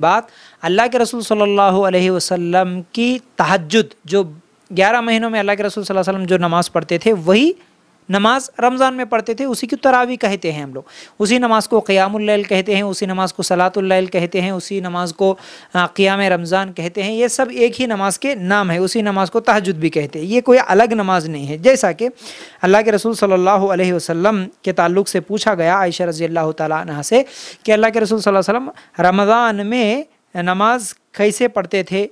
बात अल्लाह के रसूल सल्लल्लाहु अलैहि वसल्लम की तहजद जो ग्यारह महीनों में अल्लाह के रसूल सल्लल्लाहु अलैहि वसल्लम जो नमाज़ पढ़ते थे वही नमाज रमज़ान में पढ़ते थे उसी की तरावी कहते हैं हम लोग उसी नमाज को क़ियामल कहते हैं उसी नमाज को सलातुल्लैल कहते हैं उसी नमाज को क़ियाम रमज़ान कहते हैं ये सब एक ही नमाज के नाम है उसी नमाज को तहजद भी कहते हैं ये कोई अलग नमाज नहीं है जैसा कि अल्लाह के रसूल सल्लल्लाहु अलैहि वसल्लम के ताल्लुक से पूछा गया आयशा रज़ी अल्लाह तह से कि अल्लाह के रसूल वसल्लम रमज़ान में नमाज कैसे पढ़ते थे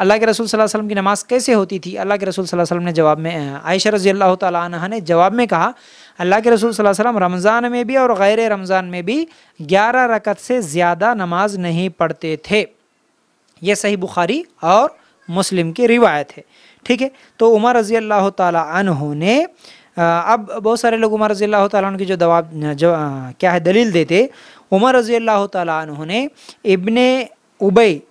अल्लाह के रसूल सल्लल्लाहु अलैहि वसल्लम की नमाज़ कैसे होती थी अल्लाह के रसूल सल्लल्लाहु अलैहि वसल्लम ने जवाब में आयशा रजी अल्लाह तह ने जवाब में कहा अल्लाह के रसूल सल्लल्लाहु अलैहि वसल्लम रमज़ान में भी और गैर रमज़ान में भी ग्यारह रकत से ज़्यादा नमाज नहीं पढ़ते थे ये सही बुखारी और मुस्लिम की रिवायत है ठीक है तो उमर रजी अल्लाह तह ने अब बहुत सारे लोग उमर रजी अल्लाह तह की जो दवाब जो क्या है दलील देते उमर रजी अल्लाह तह ने इबन उबई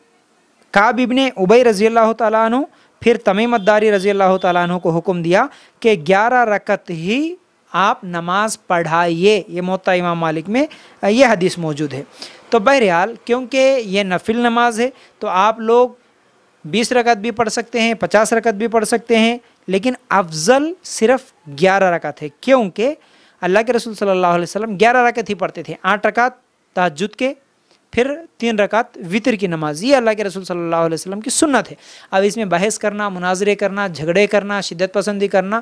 काब ने उबई रज़ी अल्लाह तु फिर तमीमदारी रज़ी अल्लाह तु को हुक्म दिया कि ग्यारह रकत ही आप नमाज पढ़ाइए ये मोता इमाम मालिक में ये हदीस मौजूद है तो बहरहाल क्योंकि ये नफिल नमाज है तो आप लोग बीस रकत भी पढ़ सकते हैं पचास रकत भी पढ़ सकते हैं लेकिन अफजल सिर्फ ग्यारह रकत है क्योंकि अल्लाह के रसूल सल्लल्लाहु अलैहि वसल्लम ग्यारह रकत ही पढ़ते थे आठ रकत ताजुद के फिर तीन रकात वितर की नमाज ये अल्लाह के रसूल सल्लल्लाहु अलैहि वसल्लम की सुन्नत है अब इसमें बहस करना मुनाजरे करना झगड़े करना शिद्दत पसंदी करना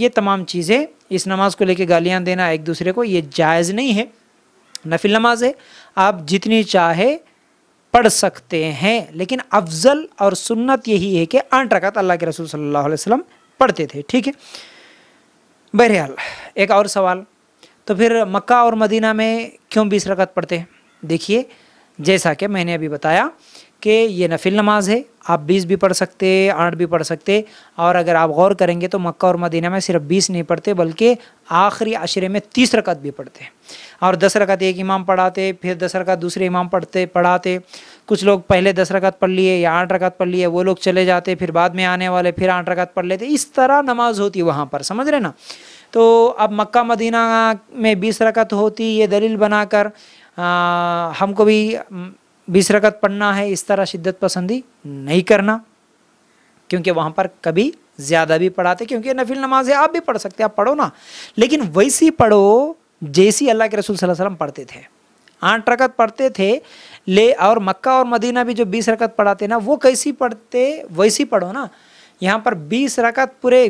ये तमाम चीज़ें इस नमाज़ को लेके गालियाँ देना एक दूसरे को ये जायज़ नहीं है नफिल नमाज है आप जितनी चाहे पढ़ सकते हैं लेकिन अफजल और सुन्नत यही है कि आठ रकात अल्लाह के रसूल सल्लल्लाहु अलैहि वसल्लम पढ़ते थे ठीक है बहरहाल एक और सवाल तो फिर मक्का और मदीना में क्यों बीस रकात पढ़ते हैं देखिए जैसा कि मैंने अभी बताया कि ये नफिल नमाज है आप बीस भी पढ़ सकते आठ भी पढ़ सकते और अगर आप गौर करेंगे तो मक्का और मदीना में सिर्फ बीस नहीं पढ़ते बल्कि आखिरी अशरे में तीस रकत भी पढ़ते हैं और दस रकत एक इमाम पढ़ाते फिर दस रकत दूसरे इमाम पढ़ते पढ़ाते कुछ लोग पहले दस रकत पढ़ लिए या आठ रकत पढ़ लिए वो लोग चले जाते फिर बाद में आने वाले फिर आठ रकत पढ़ लेते इस तरह नमाज होती वहाँ पर समझ रहे ना तो अब मक्का मदीना में बीस रकत होती ये दलील बनाकर हमको भी बीस रकत पढ़ना है इस तरह शिद्दत पसंदी नहीं करना क्योंकि वहाँ पर कभी ज़्यादा भी पढ़ाते क्योंकि नफिल नमाज है आप भी पढ़ सकते आप पढ़ो ना लेकिन वैसी पढ़ो जैसी अल्लाह के रसूल सल्लल्लाहु अलैहि वसल्लम पढ़ते थे आठ रकत पढ़ते थे ले और मक्का और मदीना भी जो बीस रकत पढ़ाते ना वो कैसी पढ़ते वैसी पढ़ो ना यहाँ पर बीस रकत पूरे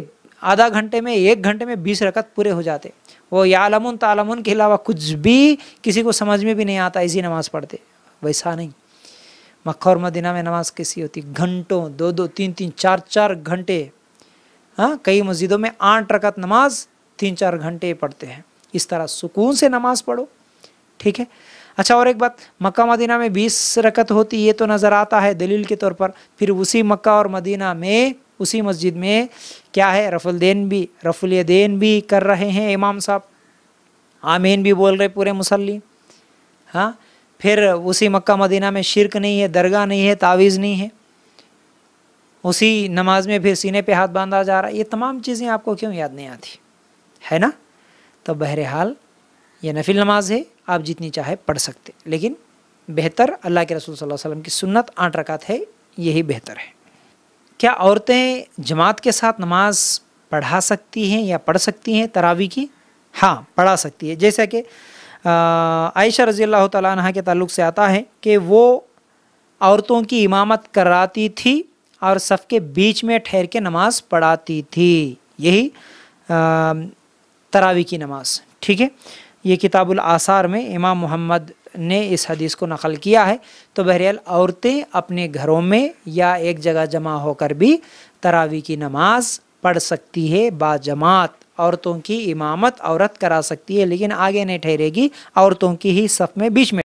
आधा घंटे में एक घंटे में बीस रकत पूरे हो जाते वो यालमुन तालमुन के अलावा कुछ भी किसी को समझ में भी नहीं आता इसी नमाज़ पढ़ते वैसा नहीं मक्का और मदीना में नमाज़ कैसी होती घंटों दो दो तीन तीन चार चार घंटे हाँ कई मस्जिदों में आठ रकत नमाज तीन चार घंटे पढ़ते हैं इस तरह सुकून से नमाज़ पढ़ो ठीक है अच्छा और एक बात मक्का मदीना में बीस रकत होती ये तो नज़र आता है दलील के तौर पर फिर उसी मक्का और मदीना में उसी मस्जिद में क्या है रफुल देन भी देन भी कर रहे हैं इमाम साहब आमीन भी बोल रहे पूरे मुसल्ली हाँ फिर उसी मक्का मदीना में शिरक नहीं है दरगाह नहीं है तावीज़ नहीं है उसी नमाज में फिर सीने पे हाथ बांधा जा रहा है ये तमाम चीज़ें आपको क्यों याद नहीं आती है ना तो बहरहाल ये नफिल नमाज है आप जितनी चाहे पढ़ सकते लेकिन बेहतर अल्लाह के रसूल सल्लल्लाहु अलैहि वसल्लम की सुन्नत आठ रकात है यही बेहतर है क्या औरतें जमात के साथ नमाज पढ़ा सकती हैं या पढ़ सकती हैं तरावी की हाँ पढ़ा सकती है जैसा कि आयशा रज़ी अल्लाह तह के तल्ल से आता है कि वो औरतों की इमामत कराती थी और सफ़ के बीच में ठहर के नमाज पढ़ाती थी यही तरावी की नमाज ठीक है ये किताबुल आसार में इमाम मोहम्मद ने इस हदीस को नकल किया है तो बहरहाल औरतें अपने घरों में या एक जगह जमा होकर भी तरावी की नमाज पढ़ सकती है बाजमात औरतों की इमामत औरत करा सकती है लेकिन आगे नहीं ठहरेगी औरतों की ही सफ़ में बीच में